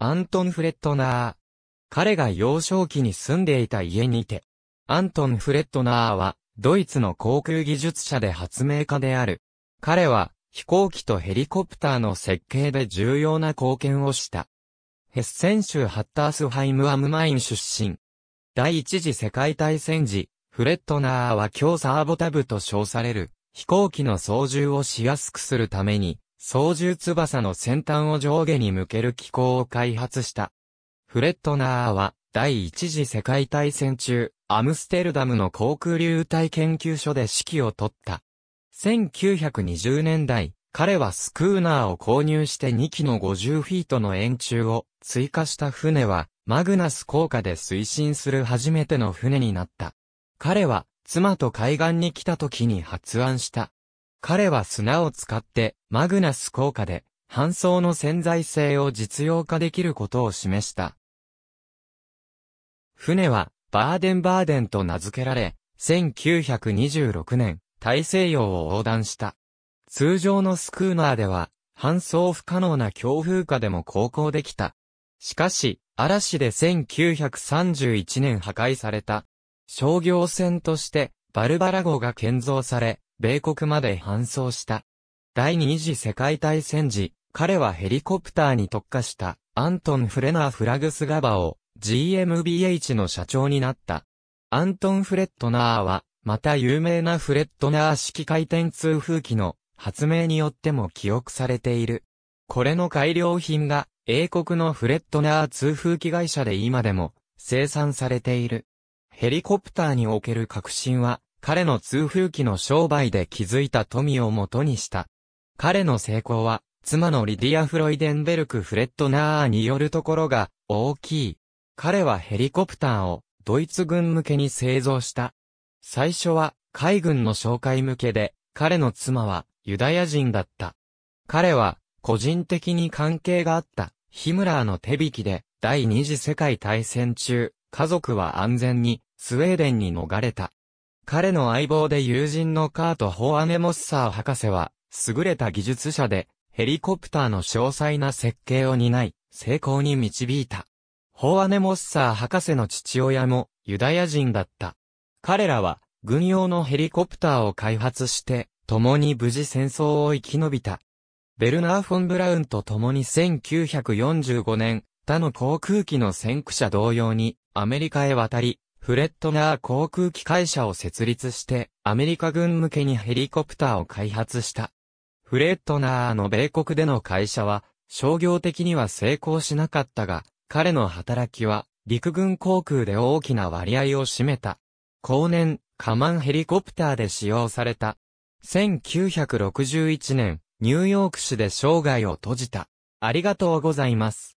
アントン・フレットナー。彼が幼少期に住んでいた家にて、アントン・フレットナーは、ドイツの航空技術者で発明家である。彼は、飛行機とヘリコプターの設計で重要な貢献をした。ヘッセン州ハッタースハイムアムマイン出身。第一次世界大戦時、フレットナーは強サーボタブと称される飛行機の操縦をしやすくするために操縦翼の先端を上下に向ける機構を開発した。フレットナーは、第一次世界大戦中、アムステルダムの航空流体研究所で指揮を取った。1920年代、彼はスクーナーを購入して2機の50フィートの円柱を追加した船は、マグナス効果で推進する初めての船になった。彼は、妻と海岸に来た時に発案した。彼は砂を使って、マグナス効果で、搬送の潜在性を実用化できることを示した。船は、バーデンバーデンと名付けられ、1926年、大西洋を横断した。通常のスクーナーでは、搬送不可能な強風下でも航行できた。しかし、嵐で1931年破壊された。商業船として、バルバラ号が建造され、米国まで搬送した。第二次世界大戦時、彼はヘリコプターに特化したアントン・フレナー・フラグスガバを GMBH の社長になった。アントン・フレットナーは、また有名なフレットナー式回転通風機の発明によっても記憶されている。これの改良品が英国のフレットナー通風機会社で今でも生産されている。ヘリコプターにおける革新は彼の痛風機の商売で築いた富を元にした。彼の成功は、妻のリディア・フロイデンベルク・フレットナーによるところが大きい。彼はヘリコプターをドイツ軍向けに製造した。最初は海軍の紹介向けで、彼の妻はユダヤ人だった。彼は個人的に関係があったヒムラーの手引きで第二次世界大戦中、家族は安全にスウェーデンに逃れた。彼の相棒で友人のカート・ホアネモッサー博士は、優れた技術者で、ヘリコプターの詳細な設計を担い、成功に導いた。ホアネモッサー博士の父親も、ユダヤ人だった。彼らは、軍用のヘリコプターを開発して、共に無事戦争を生き延びた。ベルナー・フォン・ブラウンと共に1945年、他の航空機の先駆者同様に、アメリカへ渡り、フレットナー航空機会社を設立して、アメリカ軍向けにヘリコプターを開発した。フレットナーの米国での会社は、商業的には成功しなかったが、彼の働きは、陸軍航空で大きな割合を占めた。後年、カマンヘリコプターで使用された。1961年、ニューヨーク市で生涯を閉じた。ありがとうございます。